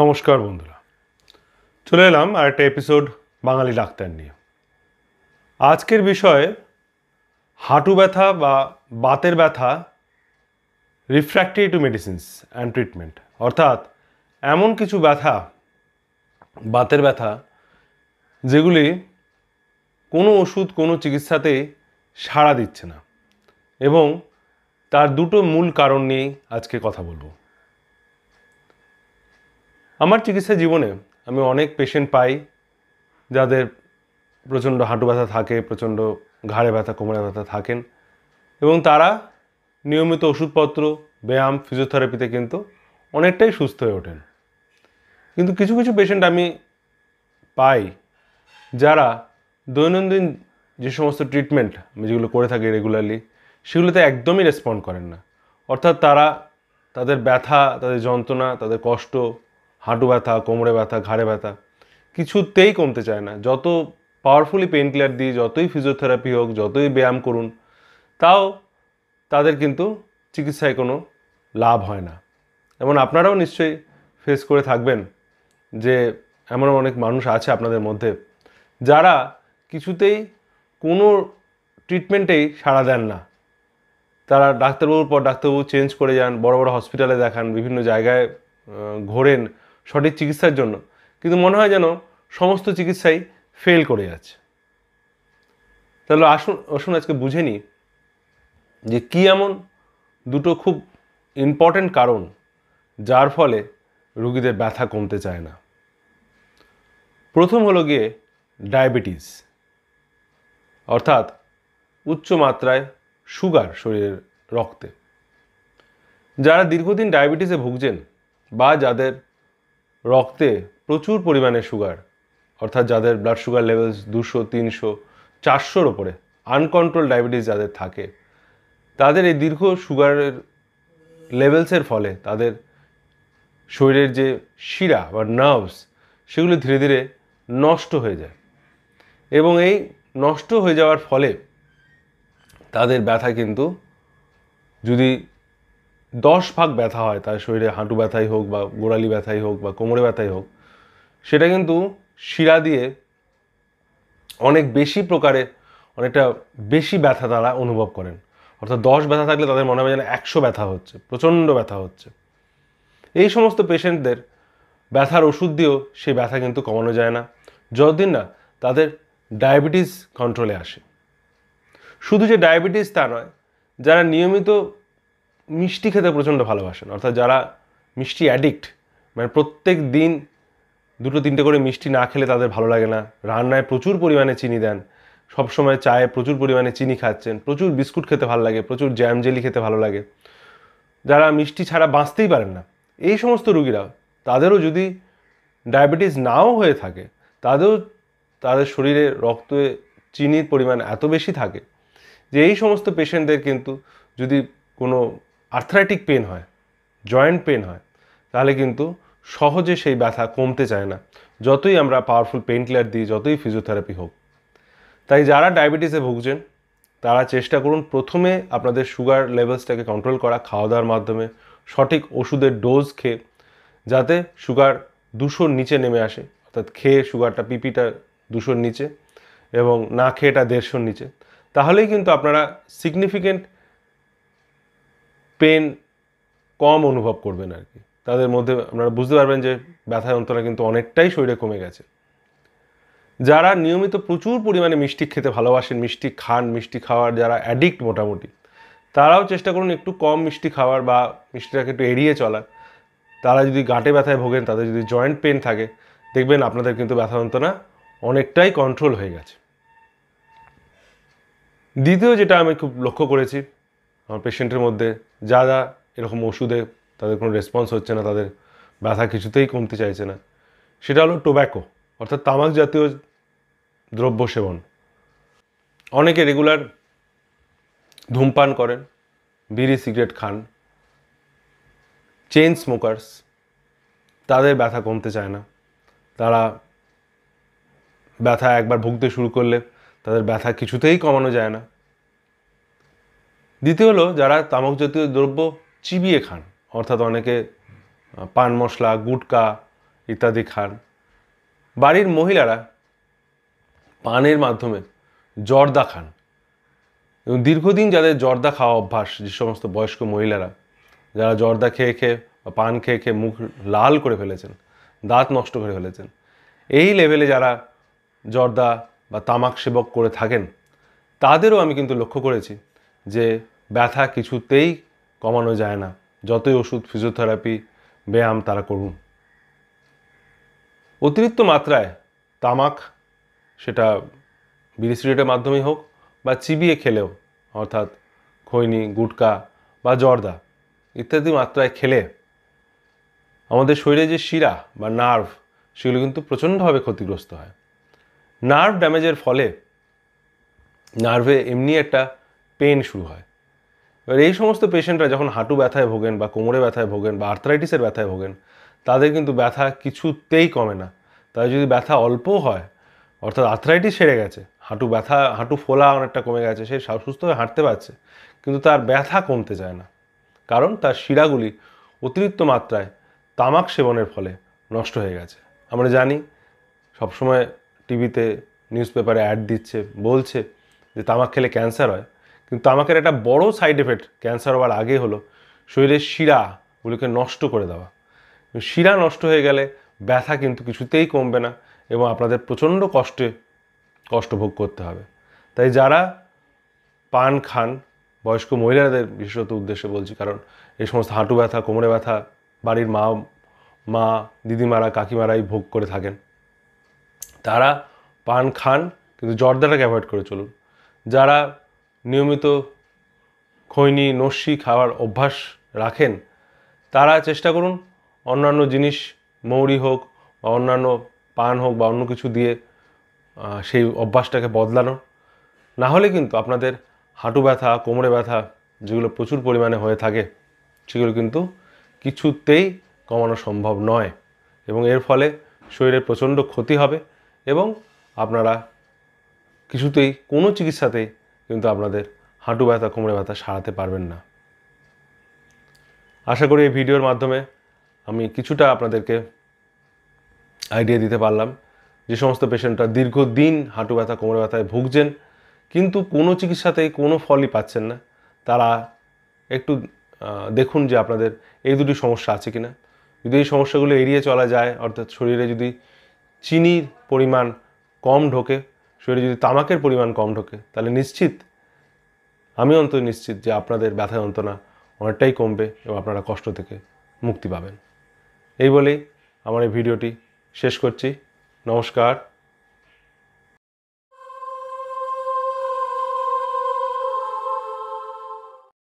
নমস্কার বন্ধুরা চলে এলাম আর একটা এপিসোড বাঙালি ডাক্তার নিয়ে আজকের বিষয়ে হাঁটু ব্যথা বা বাতের ব্যথা refractory to medicines and treatment অর্থাৎ এমন কিছু ব্যথা বাতের ব্যথা যেগুলি কোনো ওষুধ কোনো চিকিৎসাতেই সাড়া দিচ্ছে না এবং তার দুটো মূল কারণ নিয়েই আজকে কথা বলবো আমার চিকিৎসা জীবনে আমি অনেক পেশেন্ট পাই যাদের প্রচণ্ড হাঁটু ব্যথা থাকে প্রচণ্ড ঘাড়ে ব্যথা কোমরে ব্যথা থাকেন এবং তারা নিয়মিত ওষুধপত্র ব্যায়াম ফিজিওথেরাপিতে কিন্তু অনেকটাই সুস্থ হয়ে ওঠেন কিন্তু কিছু কিছু পেশেন্ট আমি পাই যারা দৈনন্দিন যে সমস্ত ট্রিটমেন্ট আমি যেগুলো করে থাকি রেগুলারলি সেগুলোতে একদমই রেসপন্ড করেন না অর্থাৎ তারা তাদের ব্যথা তাদের যন্ত্রণা তাদের কষ্ট হাঁটু ব্যথা কোমরে ব্যথা ঘাড়ে ব্যথা কিছুতেই কমতে চায় না যত পাওয়ারফুলি পেন কিলার দিই যতই ফিজিওথেরাপি হোক যতই ব্যায়াম করুন তাও তাদের কিন্তু চিকিৎসায় কোনো লাভ হয় না এমন আপনারাও নিশ্চয়ই ফেস করে থাকবেন যে এমন অনেক মানুষ আছে আপনাদের মধ্যে যারা কিছুতেই কোনো ট্রিটমেন্টেই সাড়া দেন না তারা ডাক্তারবাবুর পর ডাক্তারবাবু চেঞ্জ করে যান বড় বড় হসপিটালে দেখান বিভিন্ন জায়গায় ঘোরেন সঠিক চিকিৎসার জন্য কিন্তু মনে হয় যেন সমস্ত চিকিৎসাই ফেল করে যাচ্ছে তাহলে আসুন আসুন আজকে বুঝে নিই যে কী এমন দুটো খুব ইম্পর্ট্যান্ট কারণ যার ফলে রুগীদের ব্যথা কমতে চায় না প্রথম হলো গিয়ে ডায়াবেটিস অর্থাৎ উচ্চ মাত্রায় সুগার শরীরের রক্তে যারা দীর্ঘদিন ডায়াবেটিসে ভুগছেন বা যাদের রক্তে প্রচুর পরিমাণে সুগার অর্থাৎ যাদের ব্লাড সুগার লেভেলস দুশো তিনশো চারশোর ওপরে আনকন্ট্রোল ডায়াবেটিস যাদের থাকে তাদের এই দীর্ঘ সুগারের লেভেলসের ফলে তাদের শরীরের যে শিরা বা নার্ভস সেগুলো ধীরে ধীরে নষ্ট হয়ে যায় এবং এই নষ্ট হয়ে যাওয়ার ফলে তাদের ব্যথা কিন্তু যদি দশ ভাগ ব্যথা হয় তার শরীরে হাঁটু ব্যথাই হোক বা গোড়ালি ব্যথাই হোক বা কোমরে ব্যথাই হোক সেটা কিন্তু শিরা দিয়ে অনেক বেশি প্রকারে অনেকটা বেশি ব্যথা তারা অনুভব করেন অর্থাৎ দশ ব্যথা থাকলে তাদের মনে হবে যেন একশো ব্যথা হচ্ছে প্রচণ্ড ব্যথা হচ্ছে এই সমস্ত পেশেন্টদের ব্যথার ওষুধ দিয়েও সেই ব্যথা কিন্তু কমানো যায় না যতদিন না তাদের ডায়াবেটিস কন্ট্রোলে আসে শুধু যে ডায়াবেটিস তা নয় যারা নিয়মিত মিষ্টি খেতে প্রচণ্ড ভালোবাসেন অর্থাৎ যারা মিষ্টি অ্যাডিক্ট মানে প্রত্যেক দিন দুটো তিনটে করে মিষ্টি না খেলে তাদের ভালো লাগে না রান্নায় প্রচুর পরিমাণে চিনি দেন সবসময় চায়ে প্রচুর পরিমাণে চিনি খাচ্ছেন প্রচুর বিস্কুট খেতে ভালো লাগে প্রচুর জ্যাম জেলি খেতে ভালো লাগে যারা মিষ্টি ছাড়া বাঁচতেই পারেন না এই সমস্ত রুগীরা তাদেরও যদি ডায়াবেটিস নাও হয়ে থাকে তাদেরও তাদের শরীরে রক্তে চিনির পরিমাণ এত বেশি থাকে যে এই সমস্ত পেশেন্টদের কিন্তু যদি কোনো আর্থ্রাইটিক পেন হয় জয়েন্ট পেন হয় তাহলে কিন্তু সহজে সেই ব্যথা কমতে চায় না যতই আমরা পাওয়ারফুল পেন কিলার দিই যতই ফিজিওথেরাপি হোক তাই যারা ডায়াবেটিসে ভুগছেন তারা চেষ্টা করুন প্রথমে আপনাদের সুগার লেভেলসটাকে কন্ট্রোল করা খাওয়া দাওয়ার মাধ্যমে সঠিক ওষুধের ডোজ খেয়ে যাতে সুগার দুশোর নিচে নেমে আসে অর্থাৎ খেয়ে সুগারটা পিপিটা দুশোর নিচে এবং না খেয়েটা দেড়শোর নিচে তাহলেই কিন্তু আপনারা সিগনিফিকেন্ট পেন কম অনুভব করবেন আর কি তাদের মধ্যে আপনারা বুঝতে পারবেন যে ব্যথা যন্ত্রণা কিন্তু অনেকটাই শরীরে কমে গেছে যারা নিয়মিত প্রচুর পরিমাণে মিষ্টি খেতে ভালোবাসেন মিষ্টি খান মিষ্টি খাওয়ার যারা অ্যাডিক্ট মোটামুটি তারাও চেষ্টা করুন একটু কম মিষ্টি খাওয়ার বা মিষ্টিটাকে একটু এড়িয়ে চলার তারা যদি গাঁটে ব্যথায় ভোগেন তাদের যদি জয়েন্ট পেন থাকে দেখবেন আপনাদের কিন্তু ব্যথা যন্ত্রণা অনেকটাই কন্ট্রোল হয়ে গেছে দ্বিতীয় যেটা আমি খুব লক্ষ্য করেছি আমার পেশেন্টের মধ্যে যা যা এরকম ওষুধে তাদের কোনো রেসপন্স হচ্ছে না তাদের ব্যথা কিছুতেই কমতে চাইছে না সেটা হলো টোব্যাকো অর্থাৎ তামাক জাতীয় দ্রব্য সেবন অনেকে রেগুলার ধূমপান করেন বিড়ি সিগারেট খান চেন স্মোকার্স তাদের ব্যথা কমতে চায় না তারা ব্যথা একবার ভুগতে শুরু করলে তাদের ব্যথা কিছুতেই কমানো যায় না দ্বিতীয় হলো যারা তামাক জাতীয় দ্রব্য চিবিয়ে খান অর্থাৎ অনেকে পান মশলা গুটকা ইত্যাদি খান বাড়ির মহিলারা পানের মাধ্যমে জর্দা খান এবং দীর্ঘদিন যাদের জর্দা খাওয়া অভ্যাস যে সমস্ত বয়স্ক মহিলারা যারা জর্দা খেয়ে খেয়ে বা পান খেয়ে খেয়ে মুখ লাল করে ফেলেছেন দাঁত নষ্ট করে ফেলেছেন এই লেভেলে যারা জর্দা বা তামাক সেবক করে থাকেন তাদেরও আমি কিন্তু লক্ষ্য করেছি যে ব্যথা কিছুতেই কমানো যায় না যতই ওষুধ ফিজিওথেরাপি ব্যায়াম তারা করুন অতিরিক্ত মাত্রায় তামাক সেটা বিড়ি সিগারেটের মাধ্যমেই হোক বা চিবিয়ে খেলেও অর্থাৎ খৈনি গুটকা বা জর্দা ইত্যাদি মাত্রায় খেলে আমাদের শরীরে যে শিরা বা নার্ভ সেগুলো কিন্তু প্রচণ্ডভাবে ক্ষতিগ্রস্ত হয় নার্ভ ড্যামেজের ফলে নার্ভে এমনি একটা পেন শুরু হয় এবার এই সমস্ত পেশেন্টরা যখন হাঁটু ব্যথায় ভোগেন বা কোমরে ব্যথায় ভোগেন বা আর্থরাইটিসের ব্যথায় ভোগেন তাদের কিন্তু ব্যথা কিছুতেই কমে না তাদের যদি ব্যথা অল্প হয় অর্থাৎ আর্থরাইটিস সেরে গেছে হাঁটু ব্যথা হাঁটু ফোলা অনেকটা কমে গেছে সে সুস্থ হয়ে হাঁটতে পারছে কিন্তু তার ব্যথা কমতে চায় না কারণ তার শিরাগুলি অতিরিক্ত মাত্রায় তামাক সেবনের ফলে নষ্ট হয়ে গেছে আমরা জানি সবসময় টিভিতে নিউজ পেপারে অ্যাড দিচ্ছে বলছে যে তামাক খেলে ক্যান্সার হয় কিন্তু আমাকে একটা বড় সাইড এফেক্ট ক্যান্সার হওয়ার আগে হলো শরীরের শিরাগুলোকে নষ্ট করে দেওয়া শিরা নষ্ট হয়ে গেলে ব্যথা কিন্তু কিছুতেই কমবে না এবং আপনাদের প্রচণ্ড কষ্টে কষ্ট ভোগ করতে হবে তাই যারা পান খান বয়স্ক মহিলাদের বিশেষত উদ্দেশ্যে বলছি কারণ এই সমস্ত হাঁটু ব্যথা কোমরে ব্যথা বাড়ির মা মা দিদিমারা কাকিমারাই ভোগ করে থাকেন তারা পান খান কিন্তু জর্দাটাকে অ্যাভয়েড করে চলুন যারা নিয়মিত খৈনি নস্যি খাওয়ার অভ্যাস রাখেন তারা চেষ্টা করুন অন্যান্য জিনিস মৌরি হোক বা অন্যান্য পান হোক বা অন্য কিছু দিয়ে সেই অভ্যাসটাকে বদলানো না হলে কিন্তু আপনাদের হাঁটু ব্যথা কোমরে ব্যথা যেগুলো প্রচুর পরিমাণে হয়ে থাকে সেগুলো কিন্তু কিছুতেই কমানো সম্ভব নয় এবং এর ফলে শরীরের প্রচণ্ড ক্ষতি হবে এবং আপনারা কিছুতেই কোনো চিকিৎসাতেই কিন্তু আপনাদের হাঁটু ব্যথা কোমরে ব্যথা সারাতে পারবেন না আশা করি এই ভিডিওর মাধ্যমে আমি কিছুটা আপনাদেরকে আইডিয়া দিতে পারলাম যে সমস্ত পেশেন্টরা দীর্ঘদিন হাঁটু ব্যথা কোমরে ব্যথায় ভুগছেন কিন্তু কোনো চিকিৎসাতেই কোনো ফলই পাচ্ছেন না তারা একটু দেখুন যে আপনাদের এই দুটি সমস্যা আছে কি না যদি এই সমস্যাগুলো এড়িয়ে চলা যায় অর্থাৎ শরীরে যদি চিনির পরিমাণ কম ঢোকে শরীরে যদি তামাকের পরিমাণ কম ঢোকে তাহলে নিশ্চিত আমি অন্তত নিশ্চিত যে আপনাদের ব্যথা যন্ত্রণা অনেকটাই কমবে এবং আপনারা কষ্ট থেকে মুক্তি পাবেন এই বলেই আমার এই ভিডিওটি শেষ করছি নমস্কার